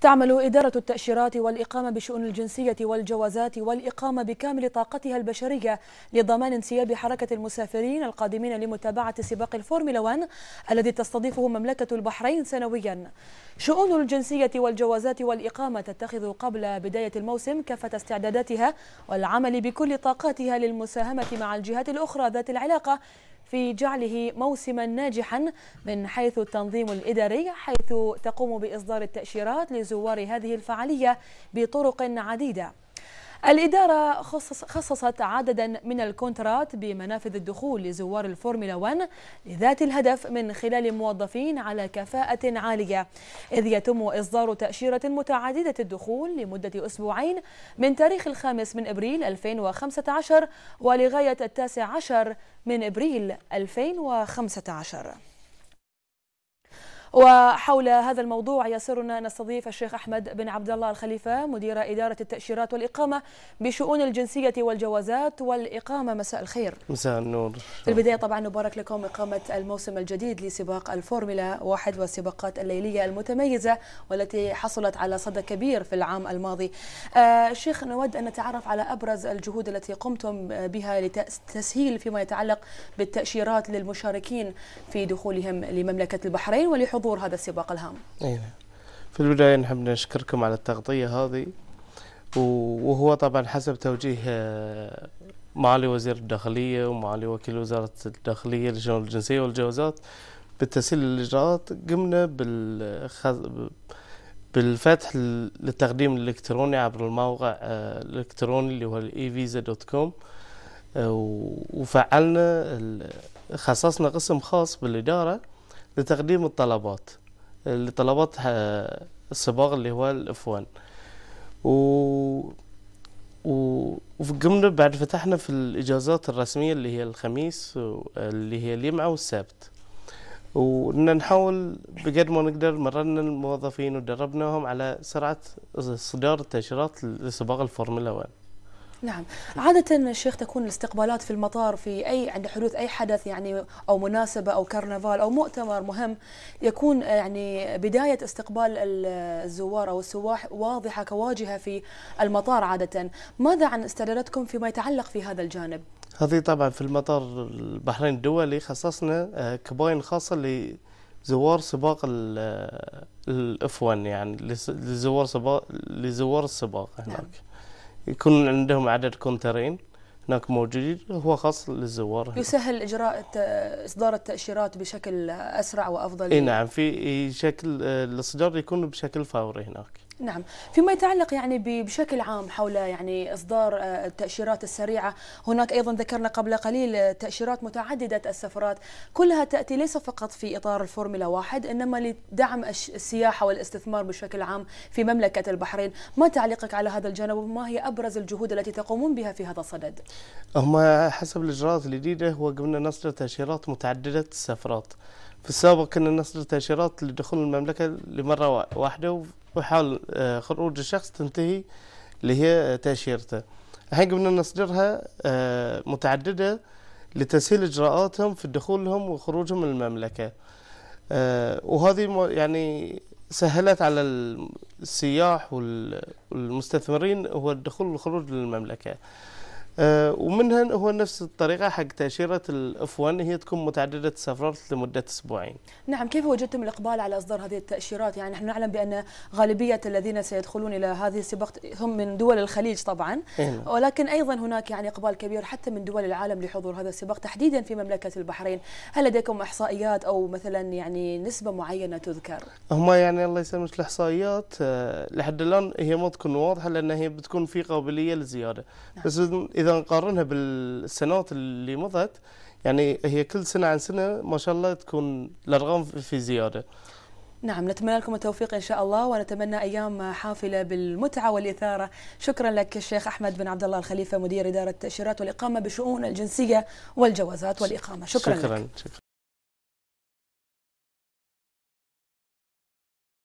تعمل إدارة التأشيرات والإقامة بشؤون الجنسية والجوازات والإقامة بكامل طاقتها البشرية لضمان انسياب حركة المسافرين القادمين لمتابعة سباق الفورمولا 1 الذي تستضيفه مملكة البحرين سنويا. شؤون الجنسية والجوازات والإقامة تتخذ قبل بداية الموسم كافة استعداداتها والعمل بكل طاقاتها للمساهمة مع الجهات الأخرى ذات العلاقة في جعله موسما ناجحا من حيث التنظيم الإداري حيث تقوم بإصدار التأشيرات لزوار هذه الفعالية بطرق عديدة الإدارة خصصت عددا من الكونترات بمنافذ الدخول لزوار الفورمولا 1 لذات الهدف من خلال موظفين على كفاءة عالية إذ يتم إصدار تأشيرة متعددة الدخول لمدة أسبوعين من تاريخ الخامس من إبريل 2015 ولغاية التاسع عشر من إبريل 2015 وحول هذا الموضوع يسرنا نستضيف الشيخ أحمد بن عبد الله الخليفة مدير إدارة التأشيرات والإقامة بشؤون الجنسية والجوازات والإقامة مساء الخير مساء النور في البداية طبعا نبارك لكم إقامة الموسم الجديد لسباق الفورمولا واحد والسباقات الليلية المتميزة والتي حصلت على صدى كبير في العام الماضي آه شيخ نود أن نتعرف على أبرز الجهود التي قمتم بها لتسهيل فيما يتعلق بالتأشيرات للمشاركين في دخولهم لمملكة البحرين ولحضور حضور هذا السباق الهام أيوة. في البداية نحب نشكركم على التغطية هذه وهو طبعا حسب توجيه آه، معالي وزير الداخلية ومعالي وكيل وزارة الداخلية لشؤون الجنسية والجوازات بالتسهيل الإجراءات قمنا بالخز... بالفتح للتقديم الإلكتروني عبر الموقع آه، الإلكتروني اللي هو الإيفيزا دوت كوم آه، وفعلنا خصصنا قسم خاص بالإدارة لتقديم الطلبات لطلبات آه، الصباغ اللي هو الافوان و... و... وفي بعد فتحنا في الإجازات الرسمية اللي هي الخميس اللي هي الجمعة والسبت وقلنا نحاول بقد ما نقدر مررنا الموظفين ودربناهم على سرعة إصدار التأشيرات لسباق الفورمولا 1 نعم عادة الشيخ تكون الاستقبالات في المطار في أي عند حدوث أي حدث يعني أو مناسبة أو كرنفال أو مؤتمر مهم يكون يعني بداية استقبال الزوار أو السواح واضحة كواجهة في المطار عادة ماذا عن استعداداتكم فيما يتعلق في هذا الجانب؟ هذه طبعا في المطار البحرين الدولي خصصنا آه، كباين خاصة لزوار سباق آه، الاف 1 يعني لزوار سباق لزوار السباق هناك نعم. يكون عندهم عدد كونترين هناك موجودين هو خاص للزوار يسهل هناك. اجراء اصدار التاشيرات بشكل اسرع وافضل اي نعم في شكل آه، الاصدار يكون بشكل فوري هناك نعم فيما يتعلق يعني بشكل عام حول يعني اصدار آه، التاشيرات السريعه هناك ايضا ذكرنا قبل قليل آه، تاشيرات متعدده السفرات كلها تاتي ليس فقط في اطار الفورمولا واحد انما لدعم السياحه والاستثمار بشكل عام في مملكه البحرين ما تعليقك على هذا الجانب وما هي ابرز الجهود التي تقومون بها في هذا الصدد هم حسب الاجراءات الجديده هو قمنا نصدر تاشيرات متعدده السفرات في السابق كنا نصدر تأشيرات لدخول المملكة لمرة واحدة وحال آه، خروج الشخص تنتهي اللي هي آه، تأشيرته الحين قمنا نصدرها آه، متعددة لتسهيل إجراءاتهم في الدخول لهم وخروجهم من المملكة وهذه يعني سهلت على السياح والمستثمرين هو الدخول والخروج للمملكة آه، ومنها هو نفس الطريقه حق تاشيره الاف 1 هي تكون متعدده السفرات لمده اسبوعين. نعم، كيف وجدتم الاقبال على اصدار هذه التاشيرات؟ يعني نحن نعلم بان غالبيه الذين سيدخلون الى هذه السباق هم من دول الخليج طبعا، هنا. إيه نعم. ولكن ايضا هناك يعني اقبال كبير حتى من دول العالم لحضور هذا السباق تحديدا في مملكه البحرين، هل لديكم احصائيات او مثلا يعني نسبه معينه تذكر؟ هما يعني الله يسلمك الاحصائيات آه، لحد الان هي ما تكون واضحه لان هي بتكون في قابليه لزياده، نعم. بس اذا اذا نقارنها بالسنوات اللي مضت يعني هي كل سنه عن سنه ما شاء الله تكون الارقام في زياده نعم نتمنى لكم التوفيق إن شاء الله ونتمنى أيام حافلة بالمتعة والإثارة شكرا لك الشيخ أحمد بن عبد الله الخليفة مدير إدارة التأشيرات والإقامة بشؤون الجنسية والجوازات والإقامة شكرا, شكرا لك شكرا